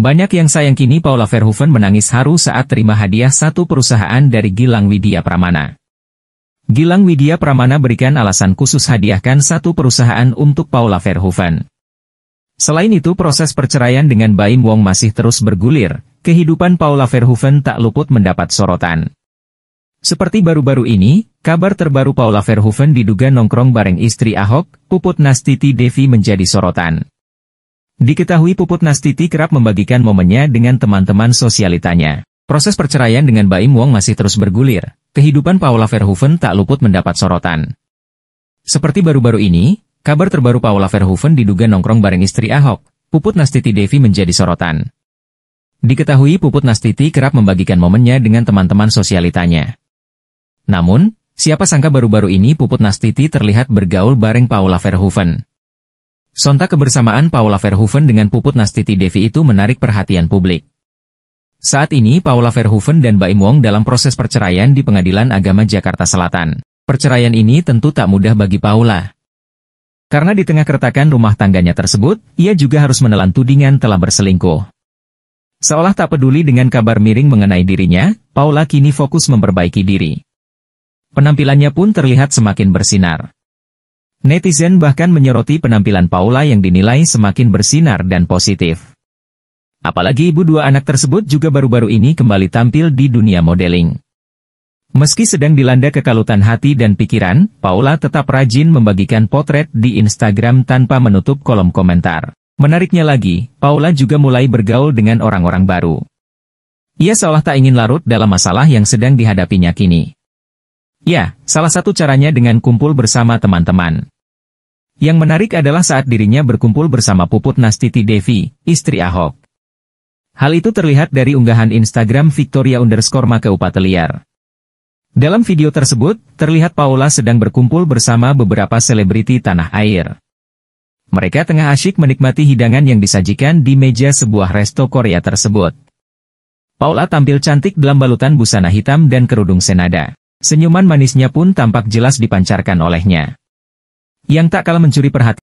Banyak yang sayang kini Paula Verhoeven menangis haru saat terima hadiah satu perusahaan dari Gilang Widya Pramana. Gilang Widya Pramana berikan alasan khusus hadiahkan satu perusahaan untuk Paula Verhoeven. Selain itu proses perceraian dengan Baim Wong masih terus bergulir, kehidupan Paula Verhoeven tak luput mendapat sorotan. Seperti baru-baru ini, kabar terbaru Paula Verhoeven diduga nongkrong bareng istri Ahok, Puput Nastiti Devi menjadi sorotan. Diketahui Puput Nastiti kerap membagikan momennya dengan teman-teman sosialitanya. Proses perceraian dengan Baim Wong masih terus bergulir. Kehidupan Paula Verhoeven tak luput mendapat sorotan. Seperti baru-baru ini, kabar terbaru Paula Verhoeven diduga nongkrong bareng istri Ahok, Puput Nastiti Devi menjadi sorotan. Diketahui Puput Nastiti kerap membagikan momennya dengan teman-teman sosialitanya. Namun, siapa sangka baru-baru ini Puput Nastiti terlihat bergaul bareng Paula Verhoeven. Sontak kebersamaan Paula Verhoeven dengan Puput Nastiti Devi itu menarik perhatian publik. Saat ini Paula Verhoeven dan Baim Wong dalam proses perceraian di Pengadilan Agama Jakarta Selatan. Perceraian ini tentu tak mudah bagi Paula. Karena di tengah keretakan rumah tangganya tersebut, ia juga harus menelan tudingan telah berselingkuh. Seolah tak peduli dengan kabar miring mengenai dirinya, Paula kini fokus memperbaiki diri. Penampilannya pun terlihat semakin bersinar. Netizen bahkan menyoroti penampilan Paula yang dinilai semakin bersinar dan positif. Apalagi ibu dua anak tersebut juga baru-baru ini kembali tampil di dunia modeling. Meski sedang dilanda kekalutan hati dan pikiran, Paula tetap rajin membagikan potret di Instagram tanpa menutup kolom komentar. Menariknya lagi, Paula juga mulai bergaul dengan orang-orang baru. Ia seolah tak ingin larut dalam masalah yang sedang dihadapinya kini. Ya, salah satu caranya dengan kumpul bersama teman-teman. Yang menarik adalah saat dirinya berkumpul bersama Puput Nastiti Devi, istri Ahok. Hal itu terlihat dari unggahan Instagram Victoria underscore Makeupateliar. Dalam video tersebut, terlihat Paula sedang berkumpul bersama beberapa selebriti tanah air. Mereka tengah asyik menikmati hidangan yang disajikan di meja sebuah resto Korea tersebut. Paula tampil cantik dalam balutan busana hitam dan kerudung senada. Senyuman manisnya pun tampak jelas dipancarkan olehnya. Yang tak kalah mencuri perhatian